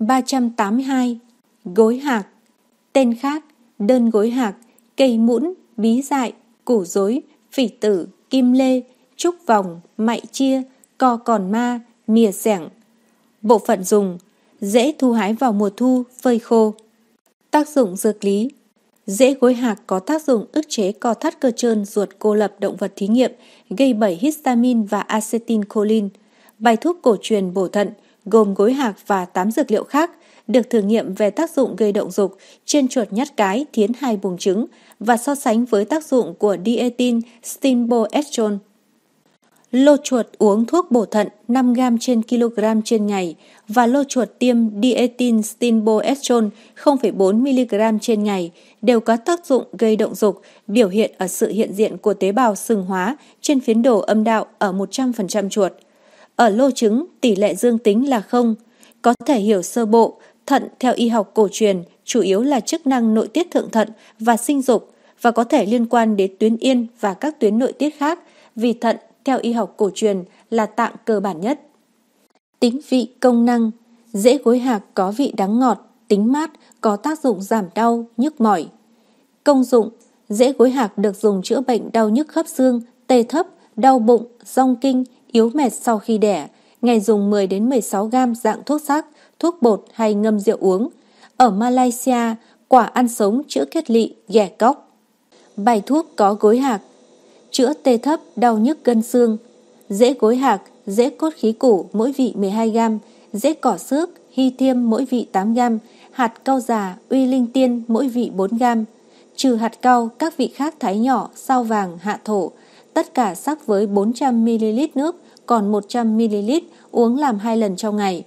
382. Gối hạc Tên khác, đơn gối hạc, cây mũn, bí dại, củ rối phỉ tử, kim lê, trúc vòng, mại chia, co còn ma, mìa sẻng. Bộ phận dùng, dễ thu hái vào mùa thu, phơi khô. Tác dụng dược lý Dễ gối hạc có tác dụng ức chế co thắt cơ trơn ruột cô lập động vật thí nghiệm, gây bẩy histamine và acetylcholine. Bài thuốc cổ truyền bổ thận, gồm gối hạc và 8 dược liệu khác, được thử nghiệm về tác dụng gây động dục trên chuột nhắt cái thiến hai buồng trứng và so sánh với tác dụng của dietin stinboestrol. Lô chuột uống thuốc bổ thận 5g trên kg trên ngày và lô chuột tiêm dietin stinboestrol 0,4mg trên ngày đều có tác dụng gây động dục, biểu hiện ở sự hiện diện của tế bào sừng hóa trên phiến đồ âm đạo ở 100% chuột. Ở lô trứng, tỷ lệ dương tính là không. Có thể hiểu sơ bộ, thận theo y học cổ truyền chủ yếu là chức năng nội tiết thượng thận và sinh dục và có thể liên quan đến tuyến yên và các tuyến nội tiết khác vì thận theo y học cổ truyền là tạng cơ bản nhất. Tính vị công năng Dễ gối hạc có vị đắng ngọt, tính mát, có tác dụng giảm đau, nhức mỏi. Công dụng Dễ gối hạc được dùng chữa bệnh đau nhức khớp xương, tê thấp, đau bụng, rong kinh, yếu mệt sau khi đẻ, ngày dùng 10 đến 16 gam dạng thuốc sắc, thuốc bột hay ngâm rượu uống. Ở Malaysia, quả ăn sống chữa kết lị, ghẻ cóc. Bài thuốc có gối hạc, chữa tê thấp, đau nhức gân xương, dễ gối hạc, dễ cốt khí củ mỗi vị 12 gam, dễ cỏ xước, hy thiêm mỗi vị 8 gam, hạt cau già, uy linh tiên mỗi vị 4 gam. Trừ hạt cau, các vị khác thái nhỏ, sao vàng, hạ thổ, tất cả sắc với 400ml nước, còn 100ml uống làm 2 lần trong ngày.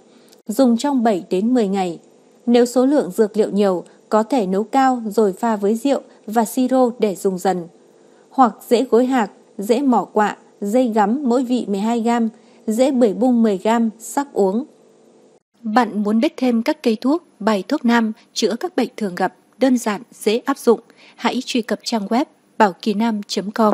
Dùng trong 7 đến 10 ngày. Nếu số lượng dược liệu nhiều, có thể nấu cao rồi pha với rượu và siro để dùng dần. Hoặc dễ gối hạc, dễ mỏ quạ, dây gắm mỗi vị 12g, dễ bưởi bung 10g, sắc uống. Bạn muốn biết thêm các cây thuốc, bài thuốc nam chữa các bệnh thường gặp, đơn giản, dễ áp dụng, hãy truy cập trang web bảo kỳ nam.com.